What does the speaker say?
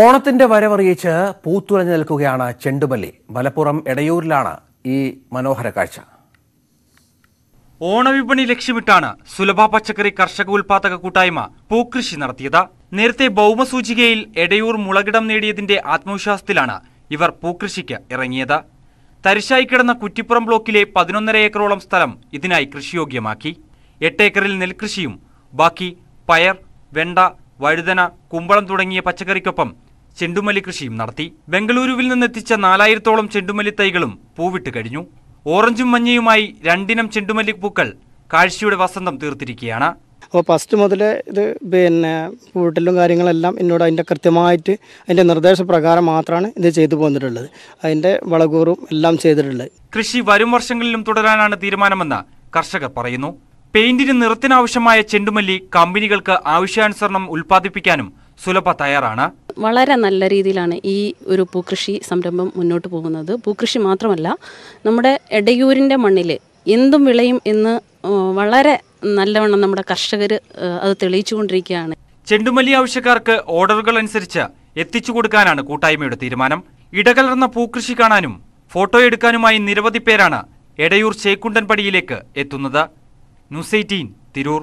ഓണത്തിന്റെ വരവറിയിച്ച് പൂത്തുലഞ്ഞു നിൽക്കുകയാണ് ചെണ്ടുമല്ലി മലപ്പുറം എടയൂരിലാണ് ഈ മനോഹര കാഴ്ച ഓണവിപണി ലക്ഷ്യമിട്ടാണ് സുലഭ പച്ചക്കറി കർഷക ഉൽപാദക കൂട്ടായ്മ പൂക്കൃഷി നടത്തിയത് നേരത്തെ ഭൗമസൂചികയിൽ എടയൂർ മുളകിടം നേടിയതിന്റെ ആത്മവിശ്വാസത്തിലാണ് ഇവർ പൂക്കൃഷിക്ക് ഇറങ്ങിയത് തരിശായി കിടന്ന കുറ്റിപ്പുറം ബ്ലോക്കിലെ പതിനൊന്നര ഏക്കറോളം സ്ഥലം ഇതിനായി കൃഷിയോഗ്യമാക്കി എട്ടേക്കറിൽ ഏക്കറിൽ നെൽകൃഷിയും ബാക്കി പയർ വെണ്ട വഴുതന കുമ്പളം തുടങ്ങിയ പച്ചക്കറിക്കൊപ്പം ചെണ്ടുമല്ലി കൃഷിയും നടത്തി ബംഗളൂരുവിൽ നിന്നെത്തിച്ച നാലായിരത്തോളം ചെണ്ടുമല്ലി തൈകളും പൂവിട്ട് കഴിഞ്ഞു ഓറഞ്ചും മഞ്ഞയുമായി രണ്ടിനം ചെണ്ടുമല്ലി പൂക്കൾ കാഴ്ചയുടെ വസന്തം തീർത്തിരിക്കുകയാണ് അപ്പോൾ ഫസ്റ്റ് മുതൽ ഇത് പിന്നെ വീട്ടിലും കാര്യങ്ങളെല്ലാം എന്നോട് അതിൻ്റെ കൃത്യമായിട്ട് അതിൻ്റെ നിർദ്ദേശപ്രകാരം മാത്രമാണ് ഇത് ചെയ്തു പോന്നിട്ടുള്ളത് അതിൻ്റെ വളകൂറും എല്ലാം ചെയ്തിട്ടുള്ളത് കൃഷി വരും വർഷങ്ങളിലും തുടരാനാണ് തീരുമാനമെന്ന് കർഷകർ പറയുന്നു പെയിന്റിന് നിറത്തിനാവശ്യമായ ചെണ്ടുമല്ലി കമ്പനികൾക്ക് ആവശ്യാനുസരണം ഉൽപ്പാദിപ്പിക്കാനും സുലഭ തയ്യാറാണ് വളരെ നല്ല രീതിയിലാണ് ഈ ഒരു പൂക്കൃഷി സംരംഭം മുന്നോട്ട് പോകുന്നത് പൂക്കൃഷി മാത്രമല്ല നമ്മുടെ എടയൂരിൻ്റെ മണ്ണിൽ എന്തും വിളയും എന്ന് വളരെ നല്ലവണ്ണം നമ്മുടെ കർഷകർ അത് തെളിയിച്ചുകൊണ്ടിരിക്കുകയാണ് ചെണ്ടുമല്ലി ആവശ്യക്കാർക്ക് ഓർഡറുകൾ അനുസരിച്ച് എത്തിച്ചു കൊടുക്കാനാണ് കൂട്ടായ്മയുടെ തീരുമാനം ഇടകലർന്ന പൂക്കൃഷി കാണാനും ഫോട്ടോ എടുക്കാനുമായി നിരവധി പേരാണ് എടയൂർ ചേക്കുണ്ടൻപടിയിലേക്ക് എത്തുന്നത് ന്യൂസ് എയ്റ്റീൻ തിരൂർ